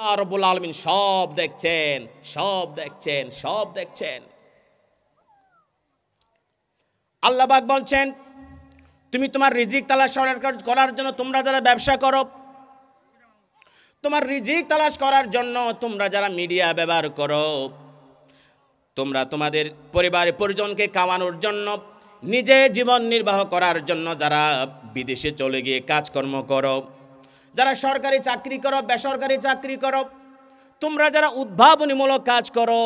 আল্লাহ রবুল আলমিন সব দেখছেন সব দেখছেন সব দেখছেন আল্লাহবাক বলছেন তুমি তোমার রিজিক তালাশ করার জন্য তোমরা যারা ব্যবসা করো তোমার রিজিক তালাশ করার জন্য তোমরা যারা মিডিয়া ব্যবহার করো তোমরা তোমাদের পরিবারের পরিজনকে কামানোর জন্য নিজে জীবন নির্বাহ করার জন্য যারা বিদেশে চলে গিয়ে কাজকর্ম করো যারা সরকারি চাকরি করো বেসরকারি চাকরি করো তোমরা যারা উদ্ভাবনীমূলক কাজ করো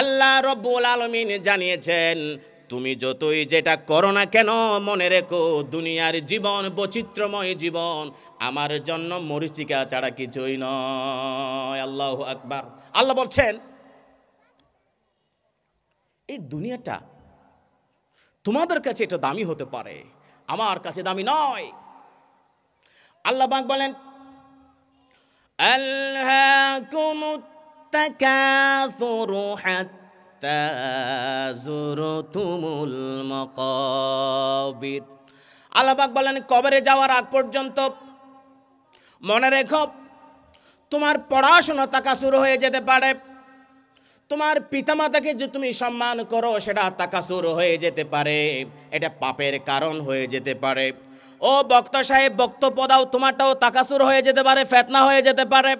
আল্লাহ রব্বুল আলমিন জানিয়েছেন তুমি যতই যেটা করো না কেন মনে রেখো দুনিয়ার জীবন বৈচিত্র্যময় জীবন আমার জন্য মরিচিকা ছাড়া কিছুই নয় আল্লাহ আকবার আল্লাহ বলছেন এই দুনিয়াটা তোমাদের কাছে এটা দামি হতে পারে আমার কাছে দামি নয় আল্লাহ পাক বলেন ألهاكم আল্লাহবাক বলেন কবরে যাওয়ার আগ পর্যন্ত মনে রেখো তোমার পড়াশোনা তাকা শুরু হয়ে যেতে পারে তোমার পিতামাতাকে যে তুমি সম্মান করো সেটা তাকা শুরু হয়ে যেতে পারে এটা পাপের কারণ হয়ে যেতে পারে ও বক্তা সাহেব বক্তব্য দাও তোমারটাও তাকাসুর হয়ে যেতে পারে ফেতনা হয়ে যেতে পারে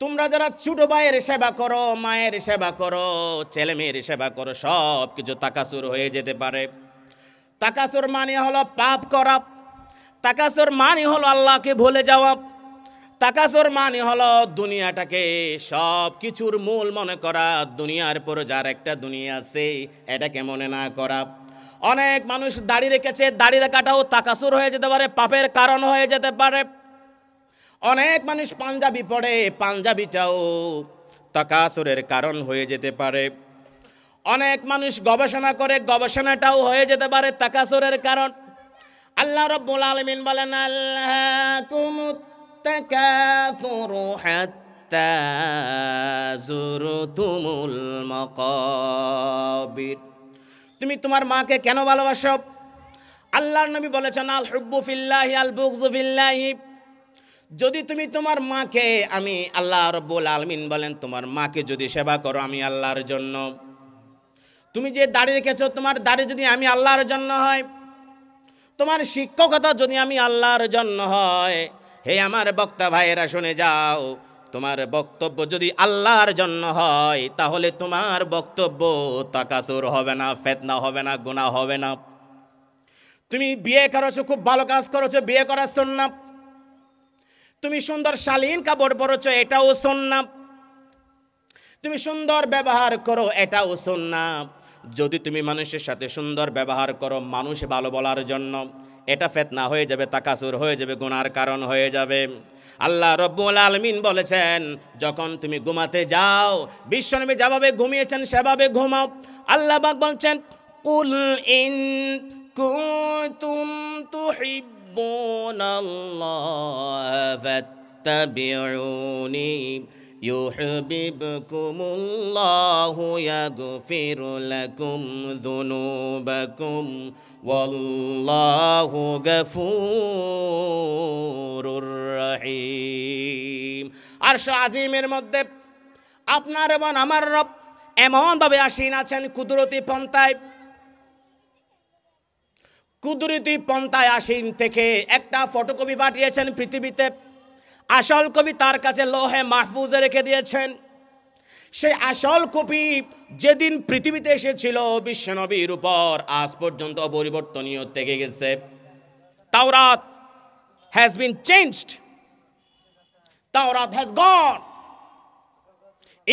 তোমরা যারা ছোট ভাইয়ের সেবা করো মায়ের সেবা করো ছেলে মেয়ের সেবা করো সব কিছু তাকাসুর হয়ে যেতে পারে তাকাসুর মানে হলো পাপ করা তাকাসুর মানে হলো আল্লাহকে ভুলে যাওয়া তাকাসুর মানে হলো দুনিয়াটাকে সব কিছুর মূল মনে করা দুনিয়ার পর যার একটা দুনিয়া আছে এটাকে মনে না করা অনেক মানুষ দাড়ি রেখেছে দাড়ি রাখাটাও তাকাসুর হয়ে যেতে পারে পাপের কারণ হয়ে যেতে পারে অনেক মানুষ পাঞ্জাবি পড়ে পাঞ্জাবিটাও তাকাসুরের কারণ হয়ে যেতে পারে অনেক মানুষ গবেষণা করে গবেষণাটাও হয়ে যেতে পারে তাকাসুরের কারণ আল্লাহ রব্বুল আলমিন বলেন আল্লাহ তুমি তোমার মাকে কেন ভালোবাসো আল্লাহর নবী বলেছেন আল হুব্বু ফিল্লাহি আল বুকজুফিল্লাহি যদি তুমি তোমার মাকে আমি আল্লাহ রব্বুল আলমিন বলেন তোমার মাকে যদি সেবা করো আমি আল্লাহর জন্য তুমি যে দাড়ি রেখেছো তোমার দাড়ি যদি আমি আল্লাহর জন্য হয় তোমার শিক্ষকতা যদি আমি আল্লাহর জন্য হয় হে আমার বক্তা ভাইয়েরা শুনে যাও তোমার বক্তব্য যদি আল্লাহর জন্য হয় তাহলে তোমার বক্তব্য তাকাসুর হবে না ফেতনা হবে না গুণা হবে না তুমি বিয়ে করেছো খুব ভালো কাজ করেছো বিয়ে করার সন্না তুমি সুন্দর শালীন কাপড় পরেছো এটাও সন্না তুমি সুন্দর ব্যবহার করো এটাও সন্না যদি তুমি মানুষের সাথে সুন্দর ব্যবহার করো মানুষ ভালো বলার জন্য এটা ফেতনা হয়ে যাবে তাকাসুর হয়ে যাবে গুনার কারণ হয়ে যাবে আল্লাহ রব্বুল আলমিন বলেছেন যখন তুমি ঘুমাতে যাও বিশ্বনবী যেভাবে ঘুমিয়েছেন সেভাবে ঘুমাও আল্লাহ বাক বলছেন কুল ইন কুতুম তুহিব্বুনাল্লাহ ফাত্তাবিউনি يحببكم الله يغفر لكم ذنوبكم والله غفور رحيم আরশ আজিমের মধ্যে আপনার এবং আমার রব এমনভাবে আসীন আছেন কুদরতি পন্থায় কুদরতি পন্থায় আসীন থেকে একটা ফটোকপি পাঠিয়েছেন পৃথিবীতে আসল কবি তার কাছে লোহে মাহফুজে রেখে দিয়েছেন সেই আসল কবি যেদিন পৃথিবীতে এসেছিল বিশ্বনবীর উপর আজ পর্যন্ত পরিবর্তনীয় থেকে গেছে Tawrat has been changed Tawrat has gone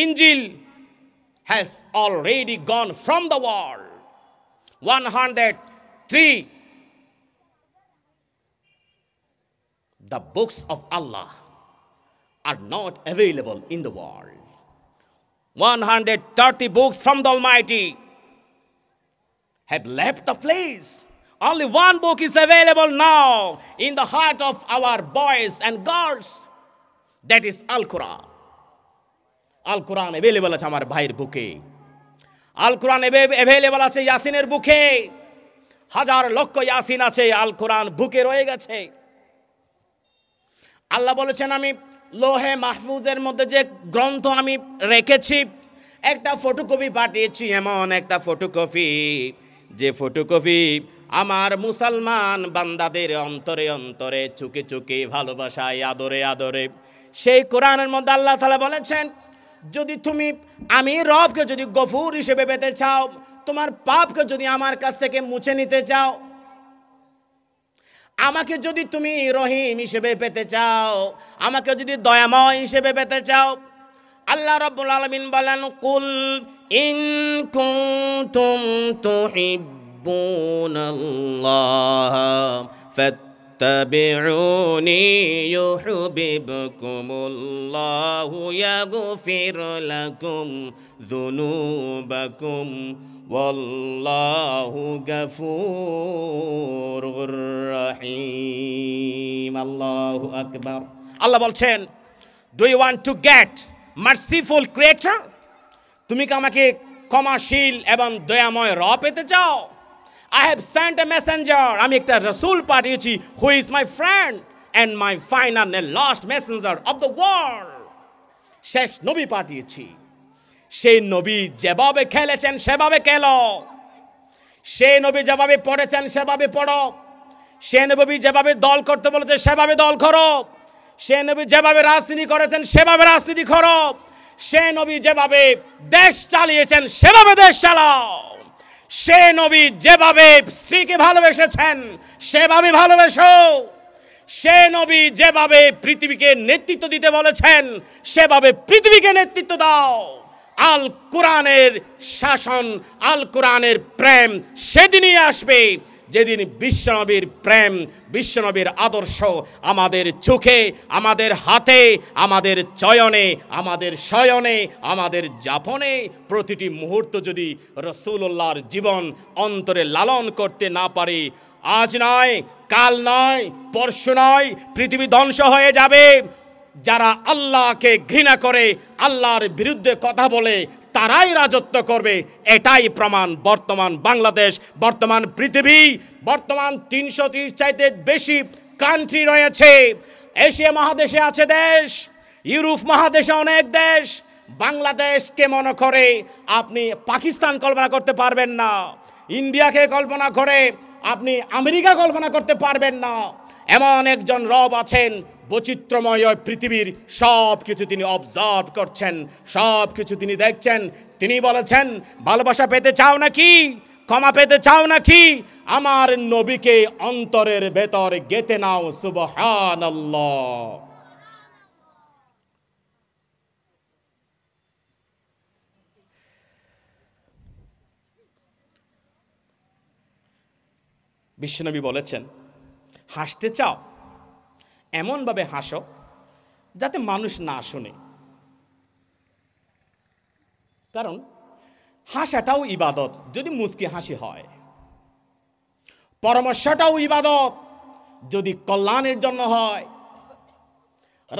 Injil has already gone from the world one hundred three the books of Allah are not available in the world. 130 books from the Almighty have left the place. Only one book is available now in the heart of our boys and girls. That is Al Quran. Al quran available আছে আমার ভাইয়ের বুকে Al-Quran available আছে ইয়াসিনের বুকে হাজার লক্ষ ইয়াসিন আছে আল কোরআন বুকে রয়ে গেছে আল্লাহ বলেছেন আমি লোহে মাহফুজের মধ্যে যে গ্রন্থ আমি রেখেছি একটা ফটোকপি পাঠিয়েছি এমন একটা ফটোকপি যে ফটোকপি আমার মুসলমান বান্দাদের অন্তরে অন্তরে চুকে চুকে ভালোবাসায় আদরে আদরে সেই কোরআনের মধ্যে আল্লাহ তালা বলেছেন যদি তুমি আমি রবকে যদি গফুর হিসেবে পেতে চাও তোমার পাপকে যদি আমার কাছ থেকে মুছে নিতে চাও আমাকে যদি তুমি রহিম হিসেবে পেতে চাও আমাকে যদি দয়াময় হিসেবে পেতে চাও আল্লাহ রব্বুল আলমিন বলেন কুল ইন কুন্তুম তুহিব্বুনাল্লাহ فاتبعوني يحببكم الله يغفر لكم ذنوبكم والله গফুর রহিম আল্লাহু আকবার আল্লাহ বলছেন do you want to get merciful creator তুমি কি আমাকে ক্ষমাশীল এবং দয়াময় র পেতে চাও I have sent a messenger আমি একটা রসুল পাঠিয়েছি who is my friend and my final last messenger of the world শেষ নবী পাঠিয়েছি সেই নবী যেভাবে খেলেছেন সেভাবে খেল সেই নবী যেভাবে পড়েছেন সেভাবে পড়ো সে নবী যেভাবে দল করতে বলেছে সেভাবে দল করো সে নবী যেভাবে রাজনীতি করেছেন সেভাবে রাজনীতি করো সে নবী যেভাবে দেশ চালিয়েছেন সেভাবে দেশ চালাও সে নবী যেভাবে স্ত্রীকে ভালোবেসেছেন সেভাবে ভালোবেসো সে নবী যেভাবে পৃথিবীকে নেতৃত্ব দিতে বলেছেন সেভাবে পৃথিবীকে নেতৃত্ব দাও আল কোরআনের শাসন আল কোরআনের প্রেম সেদিনই আসবে যেদিন বিশ্বনবীর প্রেম বিশ্বনবীর আদর্শ আমাদের চোখে আমাদের হাতে আমাদের চয়নে আমাদের শয়নে আমাদের যাপনে প্রতিটি মুহূর্ত যদি রসুল্লাহর জীবন অন্তরে লালন করতে না পারি আজ নয় কাল নয় পরশু নয় পৃথিবী ধ্বংস হয়ে যাবে যারা আল্লাহকে ঘৃণা করে আল্লাহর বিরুদ্ধে কথা বলে তারাই রাজত্ব করবে এটাই প্রমাণ বর্তমান বাংলাদেশ বর্তমান পৃথিবী বর্তমান তিনশো তিরিশ চাইতে বেশি কান্ট্রি রয়েছে এশিয়া মহাদেশে আছে দেশ ইউরোপ মহাদেশে অনেক দেশ বাংলাদেশকে মনে করে আপনি পাকিস্তান কল্পনা করতে পারবেন না ইন্ডিয়াকে কল্পনা করে আপনি আমেরিকা কল্পনা করতে পারবেন না এমন একজন রব আছেন বৈচিত্র্যময় পৃথিবীর সব কিছু তিনি অবজার্ভ করছেন সব কিছু তিনি দেখছেন তিনি বলেছেন ভালোবাসা পেতে চাও নাকি ক্ষমা পেতে চাও নাকি আমার নবীকে অন্তরের ভেতর গেতে নাও সুবহান বিশ্বনবী বলেছেন হাসতে চাও এমনভাবে হাসো যাতে মানুষ না শুনে কারণ হাসাটাও ইবাদত যদি মুসকি হাসি হয় পরামর্শটাও ইবাদত যদি কল্যাণের জন্য হয়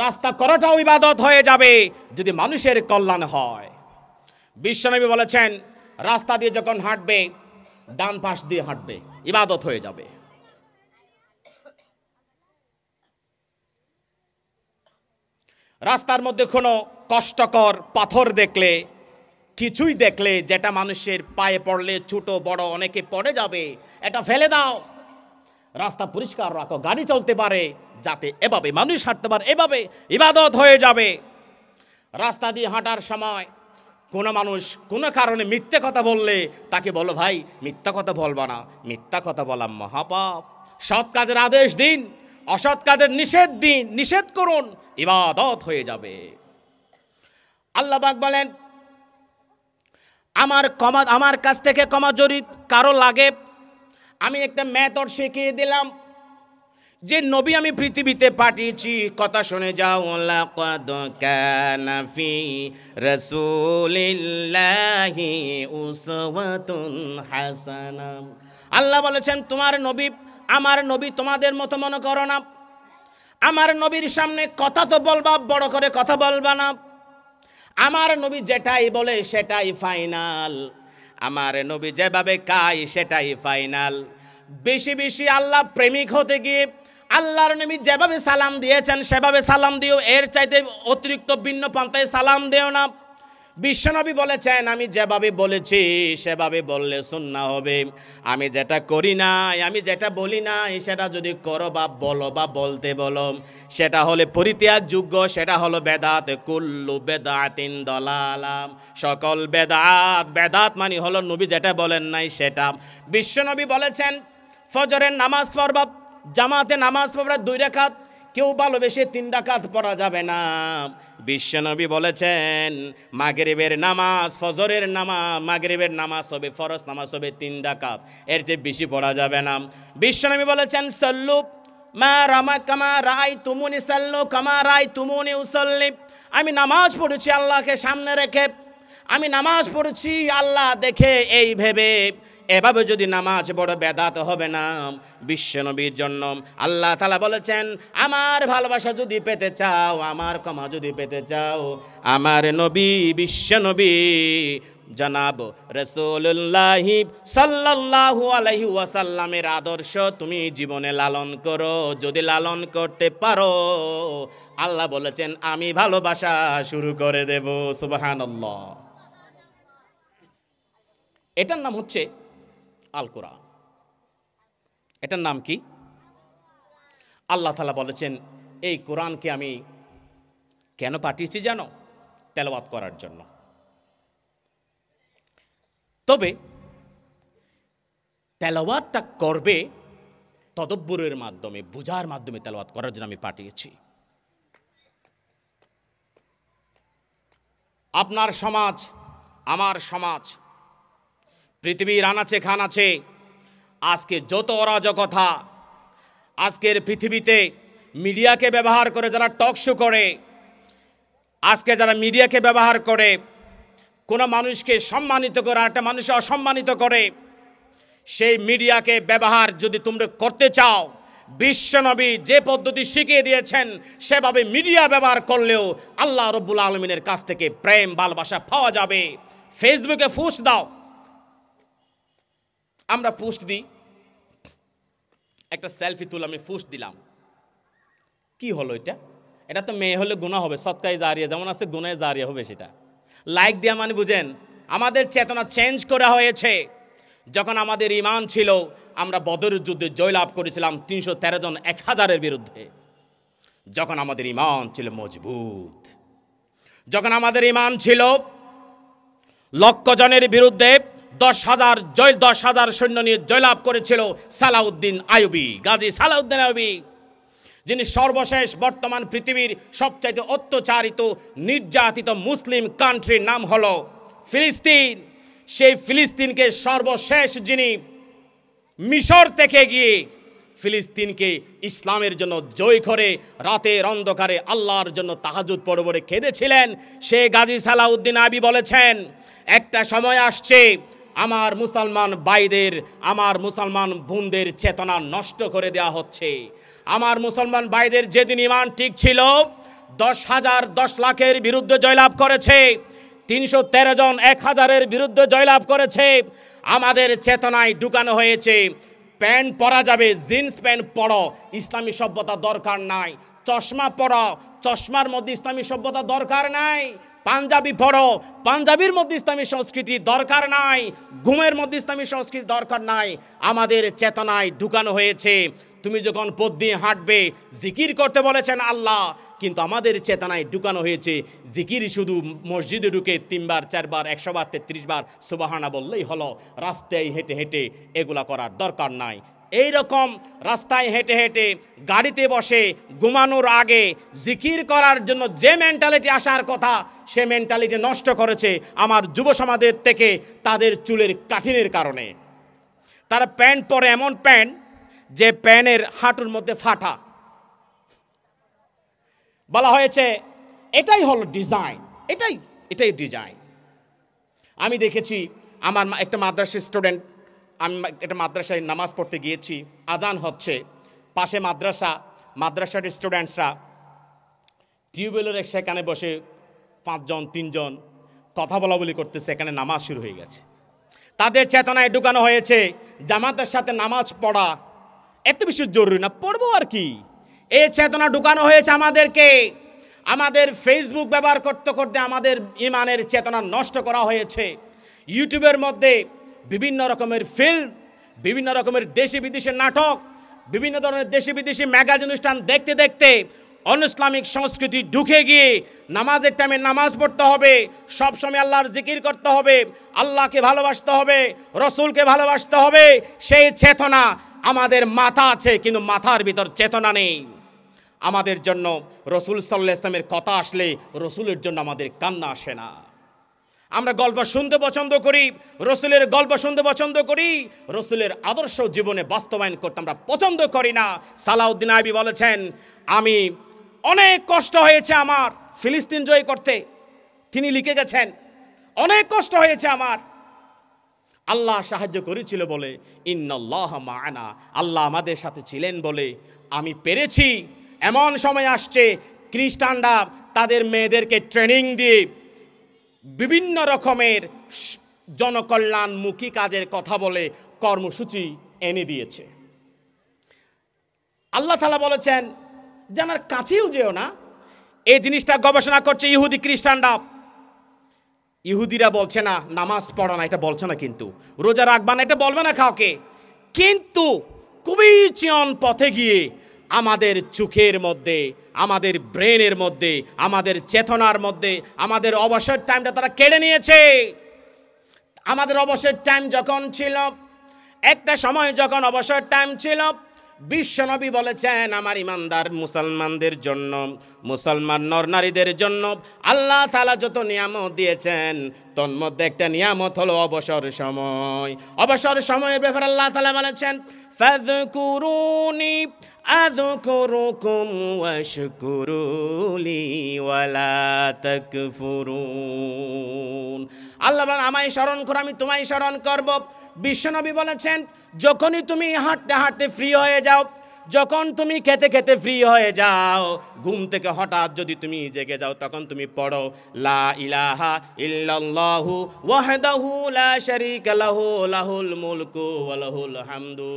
রাস্তা করাটাও ইবাদত হয়ে যাবে যদি মানুষের কল্যাণ হয় বিশ্বনবী বলেছেন রাস্তা দিয়ে যখন হাঁটবে ডান পাশ দিয়ে হাঁটবে ইবাদত হয়ে যাবে রাস্তার মধ্যে কোনো কষ্টকর পাথর দেখলে কিছুই দেখলে যেটা মানুষের পায়ে পড়লে ছোট বড় অনেকে পড়ে যাবে এটা ফেলে দাও রাস্তা পরিষ্কার রাখো গাড়ি চলতে পারে যাতে এভাবে মানুষ হাঁটতে পারে এভাবে ইবাদত হয়ে যাবে রাস্তা দিয়ে হাঁটার সময় কোনো মানুষ কোনো কারণে মিথ্যে কথা বললে তাকে বলো ভাই মিথ্যা কথা বলবা না মিথ্যা কথা বলা মহাপাপ সৎ কাজের আদেশ দিন অসৎ কাজের নিষেধ দিন নিষেধ করুন ইবাদত হয়ে যাবে আল্লাহ বাক বলেন আমার কমা আমার কাছ থেকে কমা জরি কারো লাগে আমি একটা ম্যাথর শিখিয়ে দিলাম যে নবী আমি পৃথিবীতে পাঠিয়েছি কথা শুনে যাও লাকাদ কানা ফি উসওয়াতুন হাসানা আল্লাহ বলেছেন তোমার নবী আমার নবী তোমাদের মতো মনে করো না আমার নবীর সামনে কথা তো বলবা বড় করে কথা বলবা না আমার নবী যেটাই বলে সেটাই ফাইনাল আমার নবী যেভাবে কাই সেটাই ফাইনাল বেশি বেশি আল্লাহ প্রেমিক হতে গিয়ে আল্লাহর নবী যেভাবে সালাম দিয়েছেন সেভাবে সালাম দিও এর চাইতে অতিরিক্ত ভিন্ন পন্থায় সালাম দিও না বিশ্বনবী বলেছেন আমি যেভাবে বলেছি সেভাবে বললে সুন্না হবে আমি যেটা করি নাই আমি যেটা বলি নাই সেটা যদি করো বা বলো বা বলতে বলো সেটা হলে পরিত্যাগ যোগ্য সেটা হলো বেদাত কুল্লু বেদাত দলালাম সকল বেদাত বেদাত মানে হলো নবী যেটা বলেন নাই সেটা বিশ্বনবী বলেছেন ফজরের নামাজ পড়বা জামাতে নামাজ পড়বা দুই রেখাত কেউ ভালোবেসে তিন ডাকাত পড়া যাবে না বিশ্বনবী বলেছেন মাগরিবের নামাজ ফজরের নামাজ মাগরিবের নামাজ হবে ফরজ নামাজ হবে তিন ডাকাত এর চেয়ে বেশি পড়া যাবে না বিশ্বনবী বলেছেন সল্লুপ মা রামা কামা রায় তুমুনি সাল্লু কামা রায় তুমুনি উসল্লিপ আমি নামাজ পড়েছি আল্লাহকে সামনে রেখে আমি নামাজ পড়েছি আল্লাহ দেখে এই ভেবে এভাবে যদি নামাজ বড় বেদাত হবে না বিশ্বনবীর জন্য আল্লাহ তালা বলেছেন আমার ভালোবাসা যদি পেতে চাও আমার ক্ষমা যদি পেতে চাও আমার নবী বিশ্বনবী জনাব রসুল্লাহ সাল্লাহু আলহি ওয়াসাল্লামের আদর্শ তুমি জীবনে লালন করো যদি লালন করতে পারো আল্লাহ বলেছেন আমি ভালোবাসা শুরু করে দেব সুবাহান এটার নাম হচ্ছে আল কোরআন এটার নাম কি আল্লাহ তালা বলেছেন এই কোরআনকে আমি কেন পাঠিয়েছি জানো তেলাওয়াত করার জন্য তবে তেলাওয়াতটা করবে তদব্বরের মাধ্যমে বোঝার মাধ্যমে তেলাওয়াত করার জন্য আমি পাঠিয়েছি আপনার সমাজ আমার সমাজ পৃথিবীর আনাছে খান আছে আজকে যত অরাজকতা আজকের পৃথিবীতে মিডিয়াকে ব্যবহার করে যারা টক শো করে আজকে যারা মিডিয়াকে ব্যবহার করে কোনো মানুষকে সম্মানিত করে একটা মানুষকে অসম্মানিত করে সেই মিডিয়াকে ব্যবহার যদি তোমরা করতে চাও বিশ্বনবী যে পদ্ধতি শিখিয়ে দিয়েছেন সেভাবে মিডিয়া ব্যবহার করলেও আল্লাহ রব্বুল আলমিনের কাছ থেকে প্রেম ভালোবাসা পাওয়া যাবে ফেসবুকে ফুস দাও আমরা পোস্ট দিই একটা সেলফি তুলে আমি পোস্ট দিলাম কি হলো এটা এটা তো মেয়ে হলে গুণা হবে সত্যায় জারিয়া যেমন আছে গুণায় জারিয়া হবে সেটা লাইক দেওয়া মানে বুঝেন আমাদের চেতনা চেঞ্জ করা হয়েছে যখন আমাদের ইমান ছিল আমরা বদরের যুদ্ধে জয়লাভ করেছিলাম তিনশো তেরো জন এক হাজারের বিরুদ্ধে যখন আমাদের ইমান ছিল মজবুত যখন আমাদের ইমান ছিল লক্ষ জনের বিরুদ্ধে দশ হাজার জয় দশ হাজার সৈন্য নিয়ে জয়লাভ করেছিল সালাউদ্দিন আয়ুবি গাজী সালাউদ্দিন আয়ুবি যিনি সর্বশেষ বর্তমান পৃথিবীর সবচাইতে অত্যাচারিত নির্যাতিত মুসলিম কান্ট্রির নাম হল ফিলিস্তিন সেই ফিলিস্তিনকে সর্বশেষ যিনি মিশর থেকে গিয়ে ফিলিস্তিনকে ইসলামের জন্য জয় করে রাতের অন্ধকারে আল্লাহর জন্য তাহাজুদ পরবরে খেদেছিলেন সে গাজী সালাউদ্দিন আবি বলেছেন একটা সময় আসছে আমার মুসলমান বাইদের আমার মুসলমান বোনদের চেতনা নষ্ট করে দেয়া হচ্ছে আমার মুসলমান বাইদের যেদিন ইমান ঠিক ছিল দশ হাজার দশ লাখের বিরুদ্ধে জয়লাভ করেছে তিনশো তেরো জন এক হাজারের বিরুদ্ধে জয়লাভ করেছে আমাদের চেতনায় ঢুকানো হয়েছে প্যান্ট পরা যাবে জিন্স প্যান্ট পরো ইসলামী সভ্যতা দরকার নাই চশমা পড়া চশমার মধ্যে ইসলামী সভ্যতা দরকার নাই পাঞ্জাবি পড়ো পাঞ্জাবির মধ্যে ইসলামী সংস্কৃতি দরকার নাই ঘুমের মধ্যে ইসলামী সংস্কৃতি দরকার নাই আমাদের চেতনায় ঢুকানো হয়েছে তুমি যখন পদ দিয়ে হাঁটবে জিকির করতে বলেছেন আল্লাহ কিন্তু আমাদের চেতনায় ঢুকানো হয়েছে জিকির শুধু মসজিদে ঢুকে তিনবার চারবার একশোবার তেত্রিশবার সুবাহানা বললেই হলো রাস্তায় হেঁটে হেঁটে এগুলা করার দরকার নাই এই রকম রাস্তায় হেঁটে হেঁটে গাড়িতে বসে ঘুমানোর আগে জিকির করার জন্য যে মেন্টালিটি আসার কথা সে মেন্টালিটি নষ্ট করেছে আমার যুব সমাজের থেকে তাদের চুলের কাঠিনের কারণে তারা প্যান্ট পরে এমন প্যান্ট যে প্যানের হাঁটুর মধ্যে ফাটা বলা হয়েছে এটাই হলো ডিজাইন এটাই এটাই ডিজাইন আমি দেখেছি আমার একটা মাদ্রাসের স্টুডেন্ট আমি একটা মাদ্রাসায় নামাজ পড়তে গিয়েছি আজান হচ্ছে পাশে মাদ্রাসা মাদ্রাসার স্টুডেন্টসরা টিউবওয়েলের সেখানে বসে পাঁচজন তিনজন কথা বলা বলি করতেছে সেখানে নামাজ শুরু হয়ে গেছে তাদের চেতনায় ঢুকানো হয়েছে জামাতের সাথে নামাজ পড়া এত বেশি জরুরি না পড়বো আর কি এই চেতনা ঢুকানো হয়েছে আমাদেরকে আমাদের ফেসবুক ব্যবহার করতে করতে আমাদের ইমানের চেতনা নষ্ট করা হয়েছে ইউটিউবের মধ্যে বিভিন্ন রকমের ফিল্ম বিভিন্ন রকমের দেশি বিদেশি নাটক বিভিন্ন ধরনের দেশি বিদেশি ম্যাগাজিন অনুষ্ঠান দেখতে দেখতে অনুসলামিক সংস্কৃতি ঢুকে গিয়ে নামাজের টাইমে নামাজ পড়তে হবে সবসময় আল্লাহর জিকির করতে হবে আল্লাহকে ভালোবাসতে হবে রসুলকে ভালোবাসতে হবে সেই চেতনা আমাদের মাথা আছে কিন্তু মাথার ভিতর চেতনা নেই আমাদের জন্য রসুল সাল্লাহ ইসলামের কথা আসলে রসুলের জন্য আমাদের কান্না আসে না আমরা গল্প শুনতে পছন্দ করি রসুলের গল্প শুনতে পছন্দ করি রসুলের আদর্শ জীবনে বাস্তবায়ন করতে আমরা পছন্দ করি না সালাউদ্দিন আবি বলেছেন আমি অনেক কষ্ট হয়েছে আমার ফিলিস্তিন জয় করতে তিনি লিখে গেছেন অনেক কষ্ট হয়েছে আমার আল্লাহ সাহায্য করেছিল বলে ইন্নল্লাহ মায়না আল্লাহ আমাদের সাথে ছিলেন বলে আমি পেরেছি এমন সময় আসছে খ্রিস্টানরা তাদের মেয়েদেরকে ট্রেনিং দিয়ে বিভিন্ন রকমের জনকল্যাণমুখী কাজের কথা বলে কর্মসূচি এনে দিয়েছে আল্লাহ তালা বলেছেন আমার কাছেও যেও না এই জিনিসটা গবেষণা করছে ইহুদি খ্রিস্টানরা ইহুদিরা বলছে না নামাজ পড়া না এটা বলছে না কিন্তু রোজা রাখবা না এটা বলবে না কাউকে কিন্তু খুবই চিয়ন পথে গিয়ে আমাদের চোখের মধ্যে আমাদের ব্রেনের মধ্যে আমাদের চেতনার মধ্যে আমাদের অবসর টাইমটা তারা কেড়ে নিয়েছে আমাদের অবসর টাইম যখন ছিল একটা সময় যখন অবসর টাইম ছিল বিশ্বনবী বলেছেন আমার ইমানদার মুসলমানদের জন্য মুসলমান নর নারীদের জন্য আল্লাহ তালা যত নিয়ামত দিয়েছেন তন্মধ্যে একটা নিয়ামত হলো অবসর সময় অবসর সময়ে ব্যাপারে আল্লাহ তালা বলেছেন ফাদকুরুনি আদকুরুকুম ওয়াশকুরুলি ওয়ালা তাকফুরুন আল্লাহ আমায় স্মরণ করো আমি তোমায় স্মরণ করবো বিশ্বনবী বলেছেন যখনই তুমি হাঁটতে হাঁটতে ফ্রি হয়ে যাও যখন তুমি খেতে খেতে ফ্রি হয়ে যাও ঘুম থেকে হঠাৎ যদি তুমি জেগে যাও তখন তুমি পড়ো লা ইলাহা ইল্লাল্লাহু ওয়াহদাহু লা শারীকা লাহু লাহুল মুলকু ওয়া লাহুল হামদু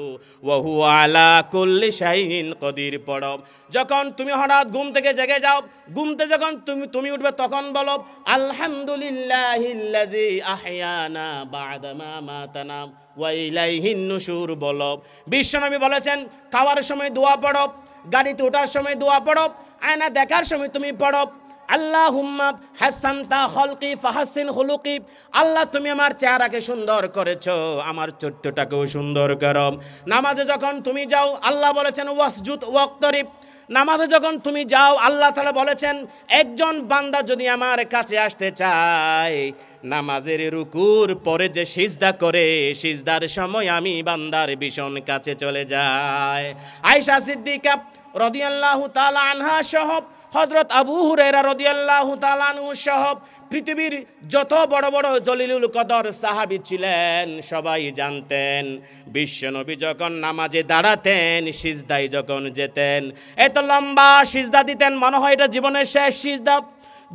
ওয়া হুয়া আলা কুল্লি শাইইন কদির পড়ো যখন তুমি হঠাৎ ঘুম থেকে জেগে যাও ঘুমতে যখন তুমি তুমি উঠবে তখন বলো আলহামদুলিল্লাহিল্লাজি আহিয়ানা বাদামা মাতানা ওয়া ইলাইহিন নুশুর বলো বিশ্বনবী বলেছেন খাওয়ার সময় দোয়া পড়ো গাড়িতে ওঠার সময় দোয়া পড়ো আয়না দেখার সময় তুমি পড়ো আল্লাহ হুম্মাব হাসান্তা হলকি ফাহাসিন হুলুকি আল্লাহ তুমি আমার চেহারাকে সুন্দর করেছ আমার চরিত্রটাকেও সুন্দর করো নামাজে যখন তুমি যাও আল্লাহ বলেছেন ওয়াসজুত ওয়াক্তরিফ নামাজে যখন তুমি যাও আল্লাহ তালা বলেছেন একজন বান্দা যদি আমার কাছে আসতে চায় নামাজের রুকুর পরে যে সিজদা করে সিজদার সময় আমি বান্দার ভীষণ কাছে চলে যায় আয়সা সিদ্দিকা রদিয়াল্লাহু তালা আনহা সহব হজরত আবু হুরেরা রদিয়াল্লাহু তালানু সহব পৃথিবীর যত বড় বড় জলিলুল কদর সাহাবি ছিলেন সবাই জানতেন বিশ্বনবী যখন নামাজে দাঁড়াতেন সিজদাই যখন যেতেন এত লম্বা সিজদা দিতেন মনে হয় এটা জীবনের শেষ সিজদা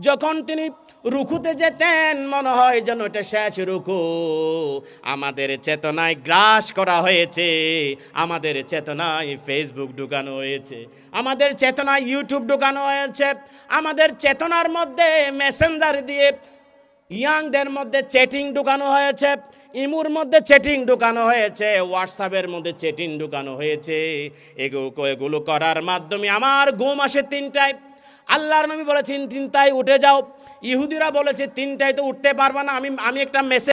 যখন তিনি রুকুতে যেতেন মনে হয় যেন এটা শেষ রুকু আমাদের চেতনায় গ্রাস করা হয়েছে আমাদের চেতনায় ফেসবুক ঢুকানো হয়েছে আমাদের চেতনায় ইউটিউব ঢুকানো হয়েছে আমাদের চেতনার মধ্যে মেসেঞ্জার দিয়ে ইয়াংদের মধ্যে চেটিং ঢুকানো হয়েছে ইমুর মধ্যে চেটিং ঢুকানো হয়েছে হোয়াটসঅ্যাপের মধ্যে চেটিং ঢুকানো হয়েছে এগুলো এগুলো করার মাধ্যমে আমার ঘুম আসে তিনটায় আল্লাহর নবী বলেছেন তিনটায় উঠে যাও ইহুদিরা বলেছে তিনটায় তো উঠতে পারবা না আমি আমি একটা মেসেজ